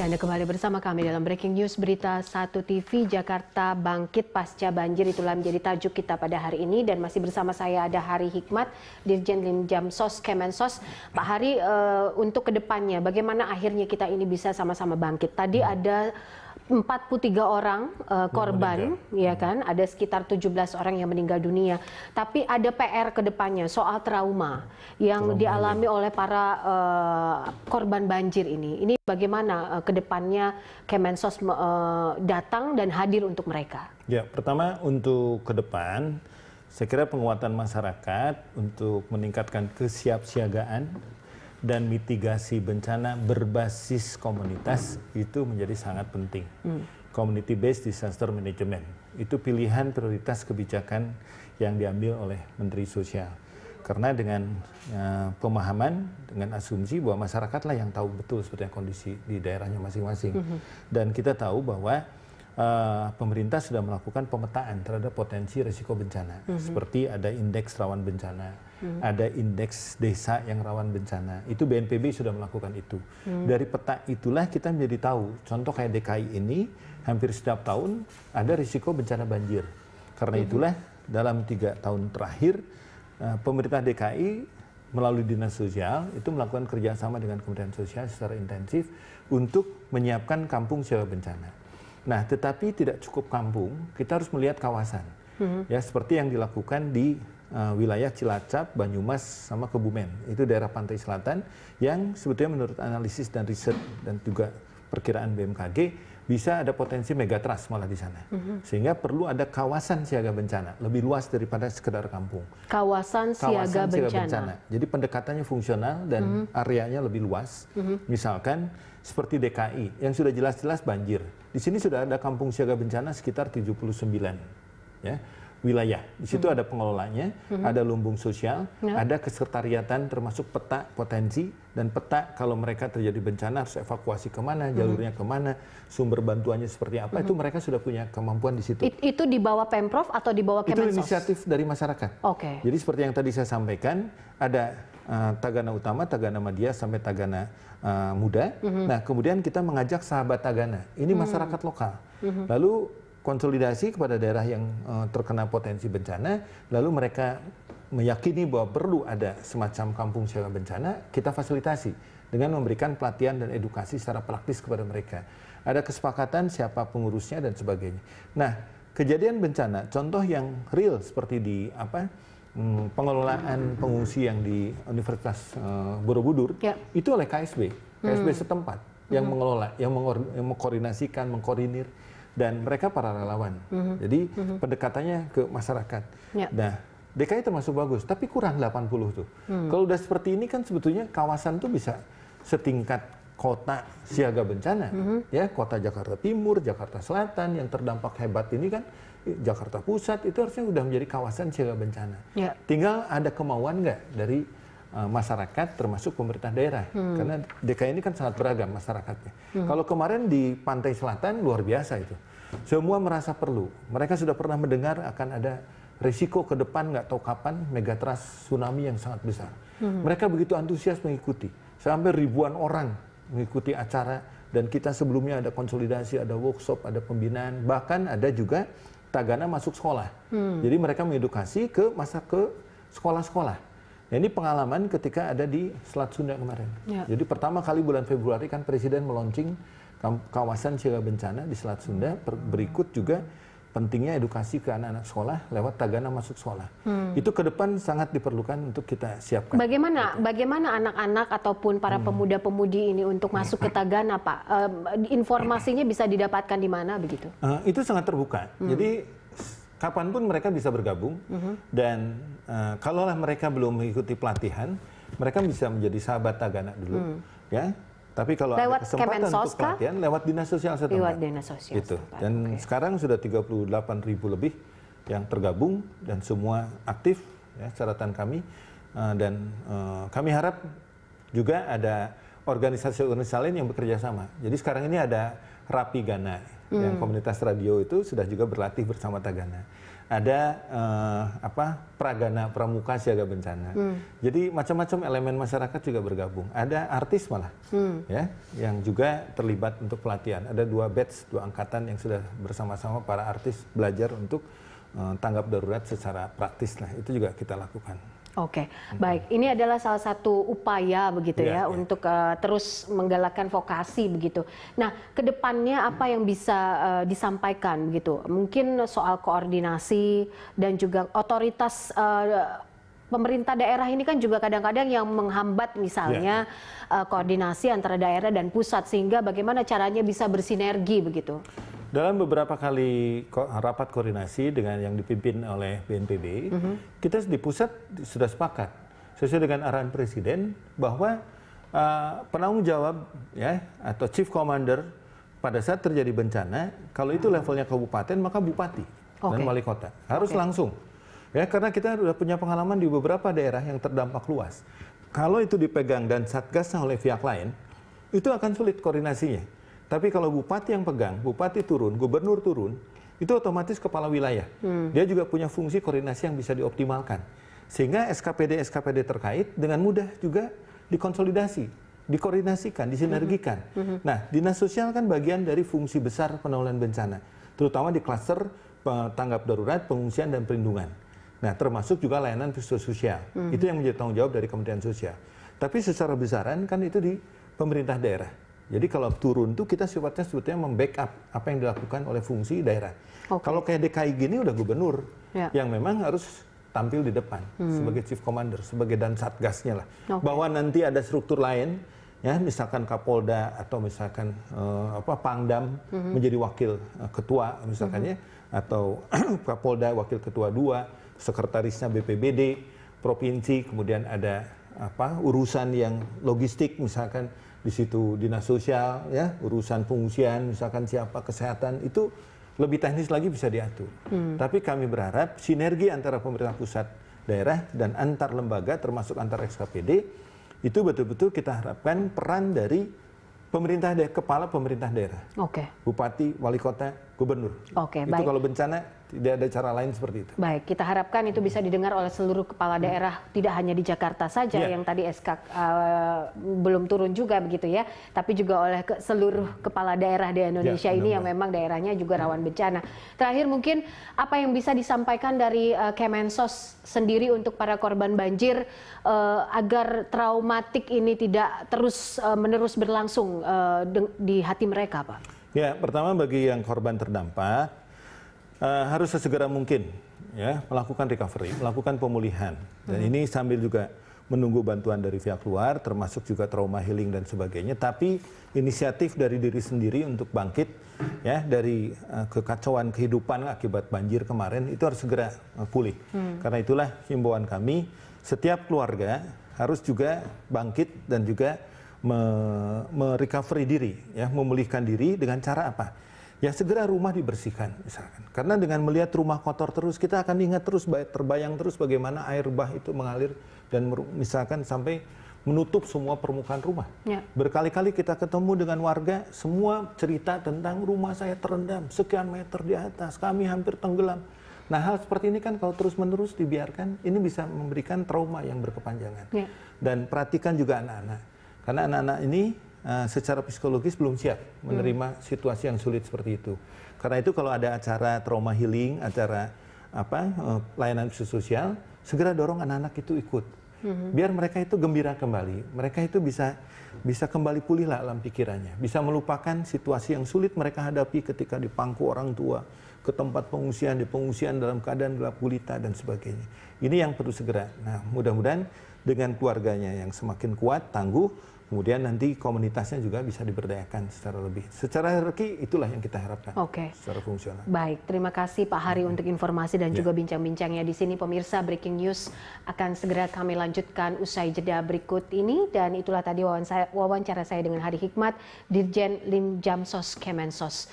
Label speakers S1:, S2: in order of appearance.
S1: Ya, Anda kembali bersama kami dalam Breaking News Berita 1 TV Jakarta Bangkit Pasca Banjir itulah menjadi tajuk kita pada hari ini dan masih bersama saya ada Hari Hikmat Dirjen Kemen Kemensos. Pak Hari uh, untuk kedepannya bagaimana akhirnya kita ini bisa sama-sama bangkit. Tadi ada 43 orang uh, korban, ya hmm. kan? Ada sekitar 17 orang yang meninggal dunia. Tapi ada PR kedepannya soal trauma yang trauma. dialami oleh para uh, korban banjir ini. Ini bagaimana uh, eh, kedepannya Kemensos uh, datang dan hadir untuk mereka?
S2: Ya, pertama untuk ke depan, saya kira penguatan masyarakat untuk meningkatkan kesiapsiagaan dan mitigasi bencana berbasis komunitas itu menjadi sangat penting. Hmm. Community based disaster management itu pilihan prioritas kebijakan yang diambil oleh Menteri Sosial. Karena dengan uh, pemahaman, dengan asumsi bahwa masyarakatlah yang tahu betul sebetulnya kondisi di daerahnya masing-masing. -hmm. Dan kita tahu bahwa uh, pemerintah sudah melakukan pemetaan terhadap potensi risiko bencana. Mm -hmm. Seperti ada indeks rawan bencana, mm -hmm. ada indeks desa yang rawan bencana. Itu BNPB sudah melakukan itu. Mm -hmm. Dari peta itulah kita menjadi tahu. Contoh kayak DKI ini, hampir setiap tahun ada risiko bencana banjir. Karena mm -hmm. itulah dalam tiga tahun terakhir, uh, pemerintah DKI melalui dinas sosial itu melakukan kerjasama dengan kementerian sosial secara intensif untuk menyiapkan kampung siaga bencana. Nah, tetapi tidak cukup kampung, kita harus melihat kawasan. Hmm. Ya, seperti yang dilakukan di uh, wilayah Cilacap, Banyumas, sama Kebumen. Itu daerah pantai selatan yang sebetulnya menurut analisis dan riset dan juga perkiraan BMKG bisa ada potensi megatrust malah di sana. hmm Sehingga perlu ada kawasan siaga bencana, lebih luas daripada sekedar kampung.
S1: Kawasan, siaga, kawasan siaga bencana. bencana.
S2: Jadi pendekatannya fungsional dan hmm areanya lebih luas. hmm Misalkan seperti DKI yang sudah jelas-jelas banjir. Di sini sudah ada kampung siaga bencana sekitar 79 ya wilayah. Di situ hmm. ada pengelolanya, hmm. ada lumbung sosial, ya. ada kesertariatan termasuk peta potensi dan peta kalau mereka terjadi bencana harus evakuasi kemana, hmm. jalurnya kemana, sumber bantuannya seperti apa hmm. itu mereka sudah punya kemampuan di situ. It,
S1: itu di bawah pemprov atau di bawah Kemensos? Itu inisiatif
S2: dari masyarakat. Oke. Okay. Jadi seperti yang tadi saya sampaikan ada Eh, tagana Utama, Tagana media sampai Tagana uh, Muda. Mm -hmm. Nah, kemudian kita mengajak sahabat Tagana. Ini mhm. masyarakat mm -hmm. lokal. Mm -hmm. Lalu konsolidasi kepada daerah yang uh, terkena potensi bencana, lalu mereka meyakini bahwa perlu ada semacam kampung siaga bencana, kita fasilitasi dengan memberikan pelatihan dan edukasi secara praktis kepada mereka. Ada kesepakatan siapa pengurusnya dan sebagainya. Nah, kejadian bencana, contoh yang real seperti di apa hmm, pengelolaan pengungsi yang di Universitas uh, Borobudur ya. itu oleh KSB, KSB hmm. setempat yang hmm. mengelola, yang, mengor, yang mengkoordinasikan, mengkoordinir dan mereka para relawan. Hmm. Jadi hmm. pendekatannya ke masyarakat. Ya. Nah, DKI termasuk bagus, tapi kurang 80 tuh. Hmm. Kalau udah seperti ini kan sebetulnya kawasan tuh bisa setingkat kota siaga bencana, mm -hmm. ya kota Jakarta Timur, Jakarta Selatan yang terdampak hebat ini kan Jakarta Pusat itu harusnya sudah menjadi kawasan siaga bencana. Yeah. Tinggal ada kemauan nggak dari uh, masyarakat termasuk pemerintah daerah, mm. karena DKI ini kan sangat beragam masyarakatnya. Mm. Kalau kemarin di pantai selatan luar biasa itu, semua merasa perlu. Mereka sudah pernah mendengar akan ada risiko ke depan nggak tahu kapan megatras tsunami yang sangat besar. Mm. Mereka begitu antusias mengikuti sampai ribuan orang mengikuti acara dan kita sebelumnya ada konsolidasi, ada workshop, ada pembinaan, bahkan ada juga tagana masuk sekolah. Hmm. Jadi mereka mengedukasi ke masa ke sekolah-sekolah. Nah, ini pengalaman ketika ada di Selat Sunda kemarin. Ya. Jadi pertama kali bulan Februari kan Presiden meluncing kawasan siaga bencana di Selat Sunda. Berikut juga pentingnya edukasi ke anak-anak sekolah lewat tagana masuk sekolah. Hmm. Itu ke depan sangat diperlukan untuk kita siapkan.
S1: Bagaimana gitu. bagaimana anak-anak ataupun para hmm. pemuda-pemudi ini untuk masuk ke hmm. tagana, Pak? Uh, informasinya bisa didapatkan di mana begitu?
S2: Uh, itu sangat terbuka. Hmm. Jadi kapanpun mereka bisa bergabung hmm. dan uh, kalaulah mereka belum mengikuti pelatihan, mereka bisa menjadi sahabat tagana dulu, hmm. ya tapi kalau lewat ada kesempatan untuk pelatihan, lewat dinas sosial setempat. Lewat
S1: dinas sosial itu.
S2: Dan okay. sekarang sudah 38 ribu lebih yang tergabung dan semua aktif ya, catatan kami. Uh, dan uh, kami harap juga ada organisasi-organisasi lain yang bekerja sama. Jadi sekarang ini ada Rapi Gana, hmm. yang komunitas radio itu sudah juga berlatih bersama Tagana. Ada uh, apa Pragana Pramuka Siaga Bencana. Hmm. Jadi macam-macam elemen masyarakat juga bergabung. Ada artis malah, hmm. ya, yang juga terlibat untuk pelatihan. Ada dua batch, dua angkatan yang sudah bersama-sama para artis belajar untuk uh, tanggap darurat secara praktis. Nah itu juga kita lakukan.
S1: Oke, baik. Ini adalah salah satu upaya begitu iya, ya, ya, ya. untuk uh, terus menggalakkan vokasi begitu. Nah, kedepannya apa yang bisa uh, disampaikan begitu? Mungkin soal koordinasi dan juga otoritas uh, pemerintah daerah ini kan juga kadang-kadang yang menghambat misalnya ya. uh, koordinasi antara daerah dan pusat sehingga bagaimana caranya bisa bersinergi begitu?
S2: Dalam beberapa kali rapat koordinasi dengan yang dipimpin oleh BNPB, mm -hmm. kita di pusat sudah sepakat sesuai dengan arahan presiden bahwa uh, penanggung jawab ya atau chief commander pada saat terjadi bencana, kalau itu ah. levelnya kabupaten maka bupati okay. dan wali kota harus okay. langsung. Ya, karena kita sudah punya pengalaman di beberapa daerah yang terdampak luas. Kalau itu dipegang dan satgasnya oleh pihak lain, itu akan sulit koordinasinya. Tapi kalau bupati yang pegang, bupati turun, gubernur turun, itu otomatis kepala wilayah. Hmm. Dia juga punya fungsi koordinasi yang bisa dioptimalkan. Sehingga SKPD-SKPD terkait dengan mudah juga dikonsolidasi dikoordinasikan, disinergikan. Hmm. -hmm. Nah, dinas sosial kan bagian dari fungsi besar penanggulangan bencana, terutama di kluster tanggap darurat, pengungsian dan perlindungan. Nah, termasuk juga layanan sosial. -hmm. Itu yang menjadi tanggung jawab dari Kementerian Sosial. Tapi secara besaran kan itu di pemerintah daerah. Jadi kalau turun tuh kita sifatnya sebetulnya membackup apa yang dilakukan oleh fungsi daerah. Okay. Kalau kayak DKI gini udah gubernur yeah. yang memang harus tampil di depan hmm. sebagai chief commander, sebagai dan satgasnya lah. Okay. Bahwa nanti ada struktur lain ya misalkan Kapolda atau misalkan uh, apa Pangdam hmm. menjadi wakil uh, ketua misalkannya hmm. Ya, atau Kapolda wakil ketua dua, sekretarisnya BPBD provinsi, kemudian ada apa urusan yang logistik misalkan di situ dinas sosial ya urusan pengungsian misalkan siapa kesehatan itu lebih teknis lagi bisa diatur. Hmm. Tapi kami berharap sinergi antara pemerintah pusat daerah dan antar lembaga termasuk antar SKPD itu betul-betul kita harapkan peran dari pemerintah daerah, kepala pemerintah daerah. Okay. Bupati, wali kota, gubernur.
S1: okay, Itu baik. kalau
S2: bencana tidak ada cara lain seperti itu.
S1: Baik, kita harapkan itu bisa didengar oleh seluruh kepala hmm. daerah, hmm. tidak hanya di Jakarta saja yeah. yang tadi SK uh, eh, belum turun juga begitu ya, tapi juga oleh ke seluruh kepala daerah di Indonesia yeah, ini benar. yang memang daerahnya juga hmm. rawan bencana. Terakhir mungkin apa yang bisa disampaikan dari uh, Kemensos sendiri untuk para korban banjir uh, agar traumatik ini tidak terus uh, menerus berlangsung uh, di hati mereka,
S2: Pak? Ya, pertama bagi yang korban terdampak Eh, harus sesegera mungkin ya melakukan recovery, melakukan pemulihan. Dan hmm. ini sambil juga menunggu bantuan dari pihak luar, termasuk juga trauma healing dan sebagainya. Tapi inisiatif dari diri sendiri untuk bangkit ya dari uh, kekacauan kehidupan akibat banjir kemarin itu harus segera eh, pulih. Hmm. Karena itulah himbauan kami setiap keluarga harus juga bangkit dan juga me, me diri ya, memulihkan diri dengan cara apa? ya segera rumah dibersihkan misalkan. Karena dengan melihat rumah kotor terus kita akan ingat terus terbayang terus bagaimana air bah itu mengalir dan misalkan sampai menutup semua permukaan rumah. Ya. Berkali-kali kita ketemu dengan warga semua cerita tentang rumah saya terendam sekian meter di atas, kami hampir tenggelam. Nah, hal seperti ini kan kalau terus-menerus dibiarkan ini bisa memberikan trauma yang berkepanjangan. Ya. Dan perhatikan juga anak-anak. Karena anak-anak ini Eh, secara psikologis belum siap hmm. menerima hmm. situasi yang sulit seperti itu. Karena itu kalau ada acara trauma healing, acara apa uh, eh, layanan sosial segera dorong anak-anak itu ikut. Hmm. Biar mereka itu gembira kembali. Mereka itu bisa bisa kembali pulih lah dalam pikirannya. Bisa melupakan situasi yang sulit mereka hadapi ketika dipangku orang tua, ke tempat pengungsian, di pengungsian dalam keadaan gelap gulita dan sebagainya. Ini yang perlu segera. Nah, mudah-mudahan dengan keluarganya yang semakin kuat, tangguh, kemudian nanti komunitasnya juga bisa diberdayakan secara lebih. Secara hierarki itulah yang kita harapkan. Oke. Okay. Secara fungsional.
S1: Baik, terima kasih Pak Hari hmm. untuk informasi dan yeah. juga bincang-bincangnya di sini pemirsa Breaking News akan segera kami lanjutkan usai jeda berikut ini dan itulah tadi wawancara saya dengan Hari Hikmat Dirjen Lim Jamsos Kemensos.